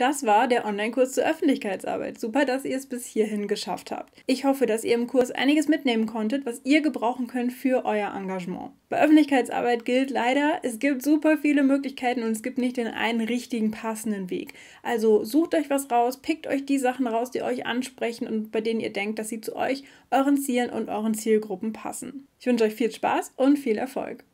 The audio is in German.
Das war der Online-Kurs zur Öffentlichkeitsarbeit. Super, dass ihr es bis hierhin geschafft habt. Ich hoffe, dass ihr im Kurs einiges mitnehmen konntet, was ihr gebrauchen könnt für euer Engagement. Bei Öffentlichkeitsarbeit gilt leider, es gibt super viele Möglichkeiten und es gibt nicht den einen richtigen passenden Weg. Also sucht euch was raus, pickt euch die Sachen raus, die euch ansprechen und bei denen ihr denkt, dass sie zu euch, euren Zielen und euren Zielgruppen passen. Ich wünsche euch viel Spaß und viel Erfolg.